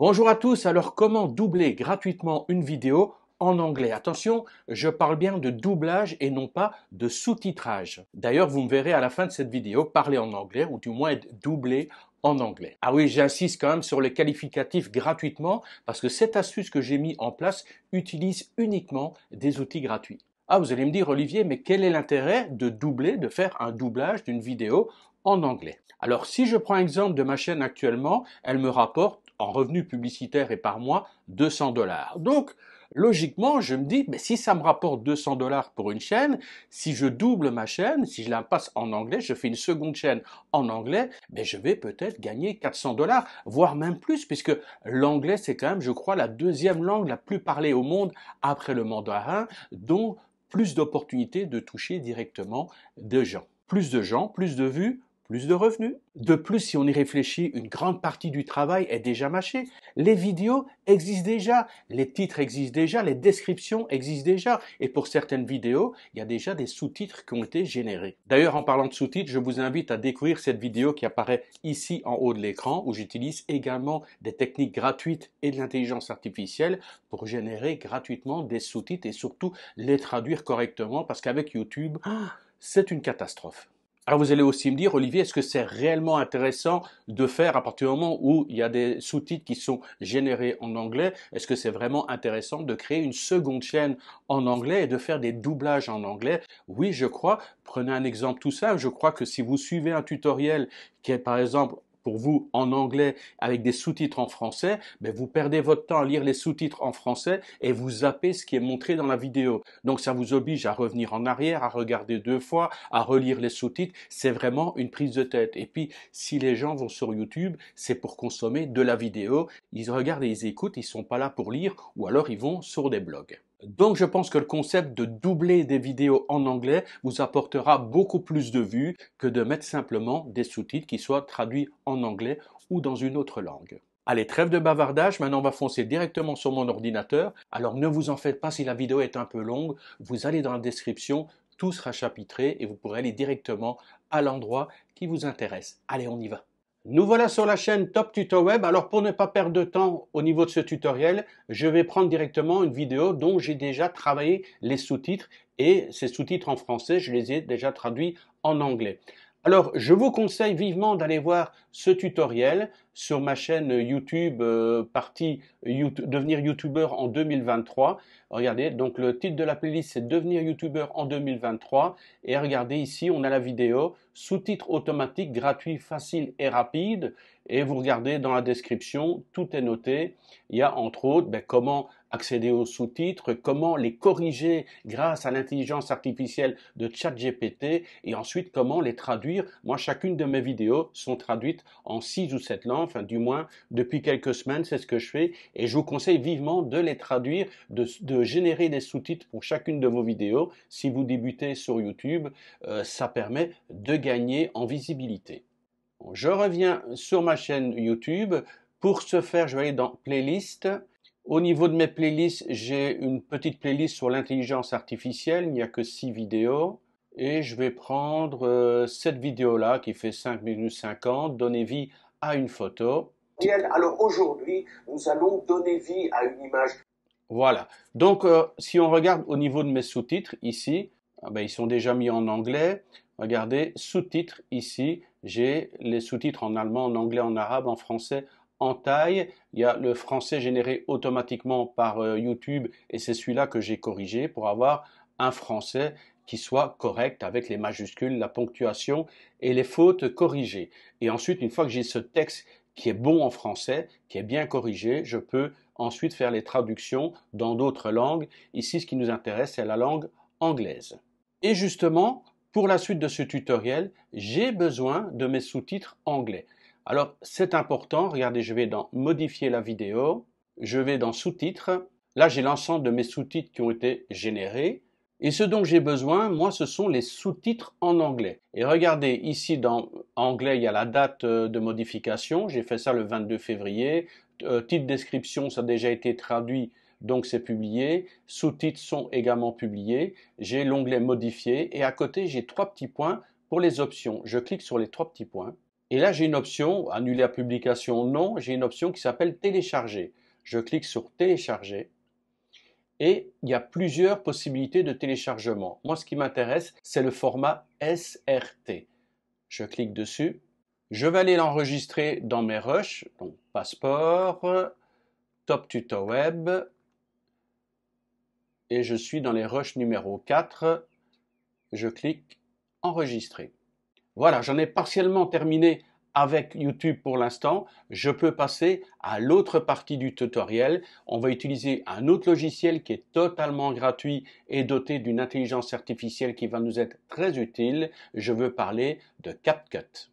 Bonjour à tous, alors comment doubler gratuitement une vidéo en anglais. Attention, je parle bien de doublage et non pas de sous-titrage. D'ailleurs, vous me verrez à la fin de cette vidéo parler en anglais ou du moins être doublé en anglais. Ah oui, j'insiste quand même sur le qualificatif gratuitement parce que cette astuce que j'ai mis en place utilise uniquement des outils gratuits. Ah, vous allez me dire, Olivier, mais quel est l'intérêt de doubler, de faire un doublage d'une vidéo en anglais. Alors si je prends exemple de ma chaîne actuellement, elle me rapporte en revenus publicitaires et par mois 200 dollars. Donc, logiquement, je me dis, mais si ça me rapporte 200 dollars pour une chaîne, si je double ma chaîne, si je la passe en anglais, je fais une seconde chaîne en anglais, mais je vais peut-être gagner 400 dollars, voire même plus, puisque l'anglais, c'est quand même, je crois, la deuxième langue la plus parlée au monde après le mandarin, donc plus d'opportunités de toucher directement des gens. Plus de gens, plus de vues, plus de revenus. De plus, si on y réfléchit, une grande partie du travail est déjà mâché. Les vidéos existent déjà, les titres existent déjà, les descriptions existent déjà. Et pour certaines vidéos, il y a déjà des sous-titres qui ont été générés. D'ailleurs, en parlant de sous-titres, je vous invite à découvrir cette vidéo qui apparaît ici en haut de l'écran, où j'utilise également des techniques gratuites et de l'intelligence artificielle pour générer gratuitement des sous-titres et surtout les traduire correctement, parce qu'avec YouTube, ah, c'est une catastrophe. Alors ah, vous allez aussi me dire, Olivier, est-ce que c'est réellement intéressant de faire à partir du moment où il y a des sous-titres qui sont générés en anglais, est-ce que c'est vraiment intéressant de créer une seconde chaîne en anglais et de faire des doublages en anglais Oui, je crois. Prenez un exemple tout simple. Je crois que si vous suivez un tutoriel qui est par exemple pour vous en anglais avec des sous-titres en français, ben vous perdez votre temps à lire les sous-titres en français et vous zappez ce qui est montré dans la vidéo. Donc ça vous oblige à revenir en arrière, à regarder deux fois, à relire les sous-titres. C'est vraiment une prise de tête. Et puis si les gens vont sur YouTube, c'est pour consommer de la vidéo. Ils regardent et ils écoutent, ils sont pas là pour lire ou alors ils vont sur des blogs. Donc je pense que le concept de doubler des vidéos en anglais vous apportera beaucoup plus de vues que de mettre simplement des sous-titres qui soient traduits en anglais ou dans une autre langue. Allez, trêve de bavardage, maintenant on va foncer directement sur mon ordinateur. Alors ne vous en faites pas si la vidéo est un peu longue, vous allez dans la description, tout sera chapitré et vous pourrez aller directement à l'endroit qui vous intéresse. Allez, on y va. Nous voilà sur la chaîne Top Tuto Web. Alors pour ne pas perdre de temps au niveau de ce tutoriel, je vais prendre directement une vidéo dont j'ai déjà travaillé les sous-titres et ces sous-titres en français, je les ai déjà traduits en anglais. Alors je vous conseille vivement d'aller voir ce tutoriel sur ma chaîne YouTube, euh, partie Devenir YouTubeur en 2023. Regardez, donc le titre de la playlist c'est Devenir YouTubeur en 2023. Et regardez ici, on a la vidéo, sous-titres automatiques, gratuit, facile et rapide. Et vous regardez dans la description, tout est noté. Il y a entre autres ben, comment accéder aux sous-titres, comment les corriger grâce à l'intelligence artificielle de ChatGPT et ensuite comment les traduire. Moi, chacune de mes vidéos sont traduites en 6 ou 7 langues enfin du moins depuis quelques semaines, c'est ce que je fais, et je vous conseille vivement de les traduire, de, générer des sous-titres pour chacune de vos vidéos. Si vous débutez sur YouTube, euh, ça permet de gagner en visibilité. je reviens sur ma chaîne YouTube. Pour ce faire, je vais aller dans Playlist. Au niveau de mes playlists, j'ai une petite playlist sur l'intelligence artificielle. Il n'y a que 6 vidéos. Et je vais prendre euh, cette vidéo-là qui fait 5 minutes 50, donner vie une photo. Alors aujourd'hui, nous allons donner vie à une image. Voilà. Donc, euh, si on regarde au niveau de mes sous-titres ici, ah ben, ils sont déjà mis en anglais. Regardez, sous-titres ici, j'ai les sous-titres en allemand, en anglais, en arabe, en français, en taille. Il y a le français généré automatiquement par euh, YouTube et c'est celui-là que j'ai corrigé pour avoir un français qui soit correct avec les majuscules, la ponctuation et les fautes corrigées. Et ensuite, une fois que j'ai ce texte qui est bon en français, qui est bien corrigé, je peux ensuite faire les traductions dans d'autres langues. Ici, ce qui nous intéresse, c'est la langue anglaise. Et justement, pour la suite de ce tutoriel, j'ai besoin de mes sous-titres anglais. Alors, c'est important. Regardez, je vais dans Modifier la vidéo. Je vais dans Sous-titres. Là, j'ai l'ensemble de mes sous-titres qui ont été générés. Et ce dont j'ai besoin, moi, ce sont les sous-titres en anglais. Et regardez, ici, dans anglais, il y a la date euh, de modification. J'ai fait ça le 22 février. Euh, titre description, ça a déjà été traduit, donc c'est publié. Sous-titres sont également publiés. J'ai l'onglet modifié. Et à côté, j'ai trois petits points pour les options. Je clique sur les trois petits points. Et là, j'ai une option, annuler la publication, non. J'ai une option qui s'appelle télécharger. Je clique sur télécharger et il y a plusieurs possibilités de téléchargement. Moi, ce qui m'intéresse, c'est le format SRT. Je clique dessus. Je vais aller l'enregistrer dans mes rushs, donc passeport, top tuto web, et je suis dans les rushs numéro 4. Je clique enregistrer. Voilà, j'en ai partiellement terminé avec YouTube pour l'instant, je peux passer à l'autre partie du tutoriel. On va utiliser un autre logiciel qui est totalement gratuit et doté d'une intelligence artificielle qui va nous être très utile. Je veux parler de CapCut.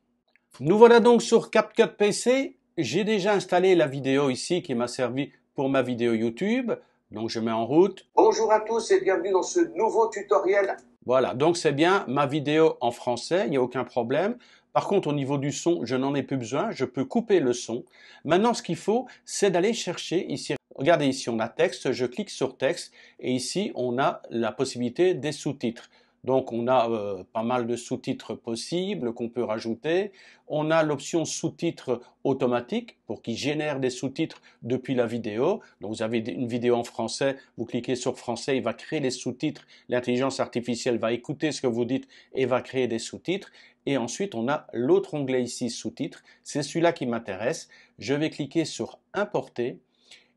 Nous voilà donc sur CapCut PC. J'ai déjà installé la vidéo ici qui m'a servi pour ma vidéo YouTube. Donc je mets en route. Bonjour à tous et bienvenue dans ce nouveau tutoriel. Voilà, donc c'est bien ma vidéo en français, il n'y a aucun problème. Par contre, au niveau du son, je n'en ai plus besoin, je peux couper le son. Maintenant, ce qu'il faut, c'est d'aller chercher ici. Regardez ici, on a texte, je clique sur texte et ici, on a la possibilité des sous-titres. Donc on a euh, pas mal de sous-titres possibles qu'on peut rajouter. On a l'option sous-titres automatique pour qu'il génère des sous-titres depuis la vidéo. Donc vous avez une vidéo en français, vous cliquez sur français, il va créer les sous-titres. L'intelligence artificielle va écouter ce que vous dites et va créer des sous-titres. Et ensuite, on a l'autre onglet ici, sous-titres. C'est celui-là qui m'intéresse. Je vais cliquer sur importer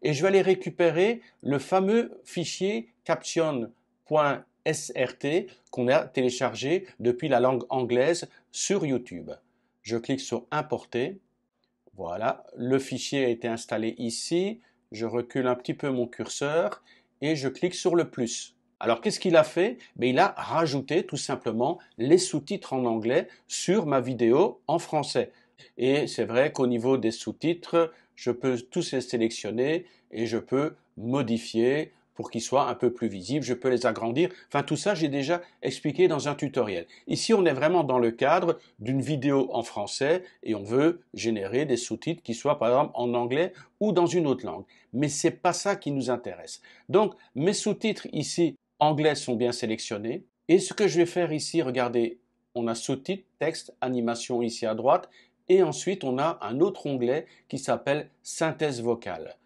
et je vais aller récupérer le fameux fichier caption SRT qu'on a téléchargé depuis la langue anglaise sur YouTube. Je clique sur Importer. Voilà, le fichier a été installé ici. Je recule un petit peu mon curseur et je clique sur le plus. Alors qu'est-ce qu'il a fait Mais ben, Il a rajouté tout simplement les sous-titres en anglais sur ma vidéo en français. Et c'est vrai qu'au niveau des sous-titres, je peux tous les sélectionner et je peux modifier pour qu'ils soient un peu plus visibles, je peux les agrandir. Enfin, tout ça, j'ai déjà expliqué dans un tutoriel. Ici, on est vraiment dans le cadre d'une vidéo en français et on veut générer des sous-titres qui soient, par exemple, en anglais ou dans une autre langue. Mais ce n'est pas ça qui nous intéresse. Donc, mes sous-titres ici, anglais, sont bien sélectionnés. Et ce que je vais faire ici, regardez, on a sous-titres, texte, animation ici à droite, et ensuite on a un autre onglet qui s'appelle synthèse vocale.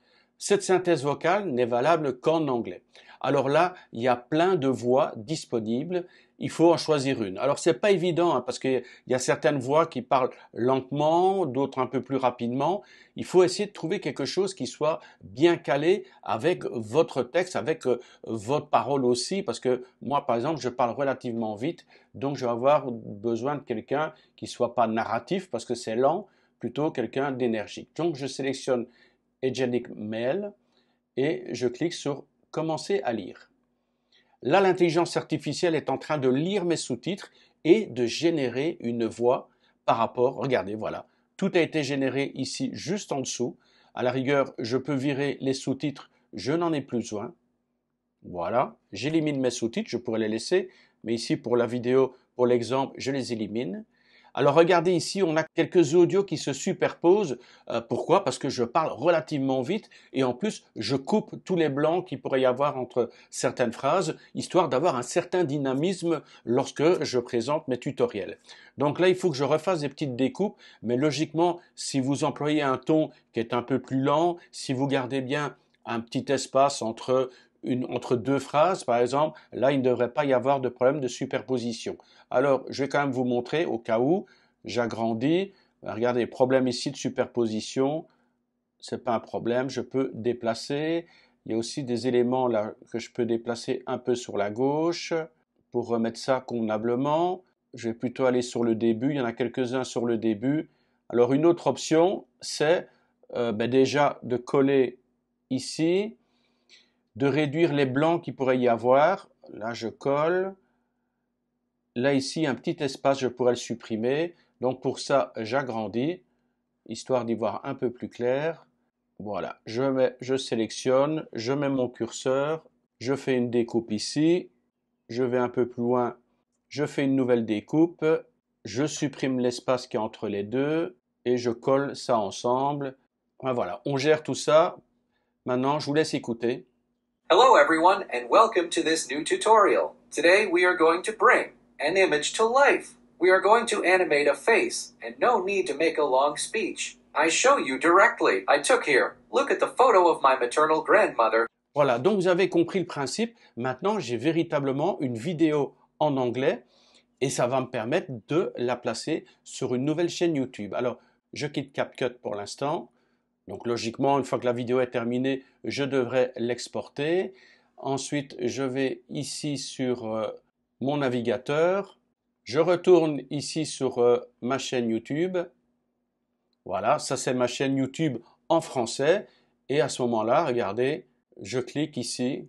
Cette synthèse vocale n'est valable qu'en anglais. Alors là, il y a plein de voix disponibles. Il faut en choisir une. Alors c'est pas évident hein, parce qu'il y a certaines voix qui parlent lentement, d'autres un peu plus rapidement. Il faut essayer de trouver quelque chose qui soit bien calé avec votre texte, avec euh, votre parole aussi, parce que moi par exemple je parle relativement vite, donc je vais avoir besoin de quelqu'un qui soit pas narratif parce que c'est lent, plutôt quelqu'un d'énergique. Donc je sélectionne Mail et je clique sur Commencer à lire. Là, l'intelligence artificielle est en train de lire mes sous-titres et de générer une voix par rapport, regardez, voilà, tout a été généré ici juste en dessous. À la rigueur, je peux virer les sous-titres, je n'en ai plus besoin. Voilà, j'élimine mes sous-titres, je pourrais les laisser, mais ici pour la vidéo, pour l'exemple, je les élimine. Alors regardez ici, on a quelques audios qui se superposent. Euh, pourquoi Parce que je parle relativement vite et en plus je coupe tous les blancs qu'il pourrait y avoir entre certaines phrases, histoire d'avoir un certain dynamisme lorsque je présente mes tutoriels. Donc là, il faut que je refasse des petites découpes, mais logiquement, si vous employez un ton qui est un peu plus lent, si vous gardez bien un petit espace entre entre deux phrases, par exemple, là, il ne devrait pas y avoir de problème de superposition. Alors, je vais quand même vous montrer, au cas où, j'agrandis, regardez, problème ici de superposition, Ce n'est pas un problème, je peux déplacer, il y a aussi des éléments là que je peux déplacer un peu sur la gauche pour remettre ça convenablement. Je vais plutôt aller sur le début, il y en a quelques-uns sur le début. Alors une autre option, c'est euh, ben, déjà de coller ici de réduire les blancs qui pourrait y avoir. Là, je colle. Là, ici, un petit espace, je pourrais le supprimer. Donc, pour ça, j'agrandis, histoire d'y voir un peu plus clair. Voilà, je, mets, je sélectionne, je mets mon curseur, je fais une découpe ici, je vais un peu plus loin, je fais une nouvelle découpe, je supprime l'espace qui est entre les deux et je colle ça ensemble. Voilà, on gère tout ça. Maintenant, je vous laisse écouter. Hello everyone and welcome to this new tutorial. Today we are going to bring an image to life. We are going to animate a face and no need to make a long speech. I show you directly. I took here. Look at the photo of my maternal grandmother. Voilà, donc vous avez compris le principe. Maintenant, j'ai véritablement une vidéo en anglais et ça va me permettre de la placer sur une nouvelle chaîne YouTube. Alors, je quitte CapCut pour l'instant donc logiquement, une fois que la vidéo est terminée, je devrais l'exporter. Ensuite, je vais ici sur euh, mon navigateur. Je retourne ici sur euh, ma chaîne YouTube. Voilà, ça c'est ma chaîne YouTube en français. Et à ce moment-là, regardez, je clique ici,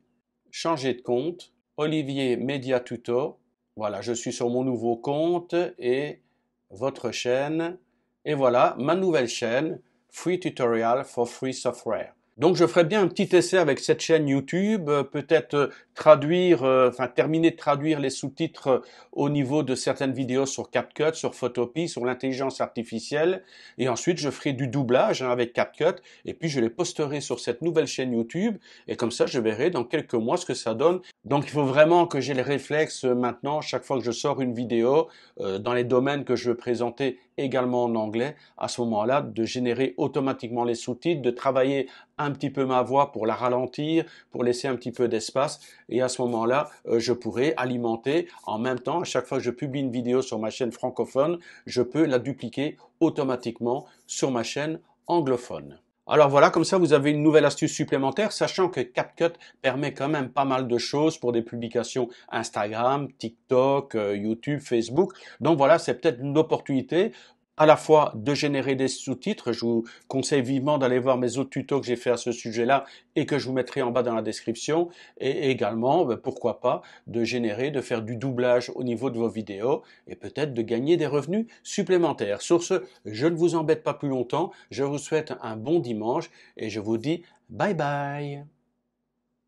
changer de compte, Olivier Media Tuto. Voilà, je suis sur mon nouveau compte et votre chaîne. Et voilà, ma nouvelle chaîne. Free Tutorial for Free Software. Donc je ferai bien un petit essai avec cette chaîne YouTube, euh, peut-être euh, traduire, euh, enfin terminer de traduire les sous-titres au niveau de certaines vidéos sur CapCut, sur Photopea, sur l'intelligence artificielle, et ensuite je ferai du doublage hein, avec CapCut, et puis je les posterai sur cette nouvelle chaîne YouTube, et comme ça je verrai dans quelques mois ce que ça donne. Donc il faut vraiment que j'ai les réflexe maintenant, chaque fois que je sors une vidéo, dans les domaines que je veux présenter également en anglais, à ce moment-là, de générer automatiquement les sous-titres, de travailler un petit peu ma voix pour la ralentir, pour laisser un petit peu d'espace. Et à ce moment-là, euh, je pourrais alimenter en même temps, à chaque fois que je publie une vidéo sur ma chaîne francophone, je peux la dupliquer automatiquement sur ma chaîne anglophone. Alors voilà, comme ça vous avez une nouvelle astuce supplémentaire, sachant que CapCut permet quand même pas mal de choses pour des publications Instagram, TikTok, euh, YouTube, Facebook. Donc voilà, c'est peut-être une opportunité à la fois de générer des sous-titres, je vous conseille vivement d'aller voir mes autres tutos que j'ai fait à ce sujet-là et que je vous mettrai en bas dans la description, et également, ben, pourquoi pas, de générer, de faire du doublage au niveau de vos vidéos et peut-être de gagner des revenus supplémentaires. Sur ce, je ne vous embête pas plus longtemps, je vous souhaite un bon dimanche et je vous dis bye bye